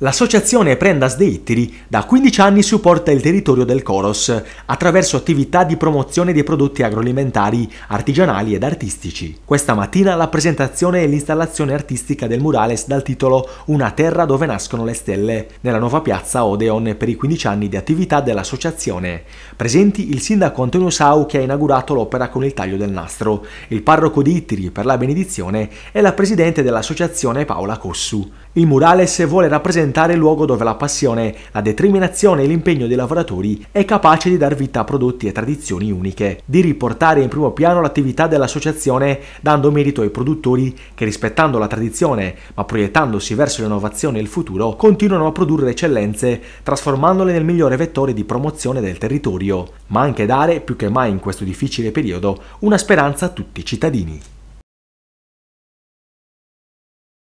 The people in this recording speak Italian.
L'associazione Prendas de Ittiri da 15 anni supporta il territorio del Coros attraverso attività di promozione dei prodotti agroalimentari, artigianali ed artistici. Questa mattina la presentazione e l'installazione artistica del murales dal titolo Una terra dove nascono le stelle nella nuova piazza Odeon per i 15 anni di attività dell'associazione. Presenti il sindaco Antonio Sau che ha inaugurato l'opera con il taglio del nastro, il parroco di Ittiri per la benedizione e la presidente dell'associazione Paola Cossu. Il murales vuole rappresentare rappresentare il luogo dove la passione, la determinazione e l'impegno dei lavoratori è capace di dar vita a prodotti e tradizioni uniche, di riportare in primo piano l'attività dell'associazione dando merito ai produttori che rispettando la tradizione ma proiettandosi verso l'innovazione e il futuro continuano a produrre eccellenze trasformandole nel migliore vettore di promozione del territorio, ma anche dare più che mai in questo difficile periodo una speranza a tutti i cittadini.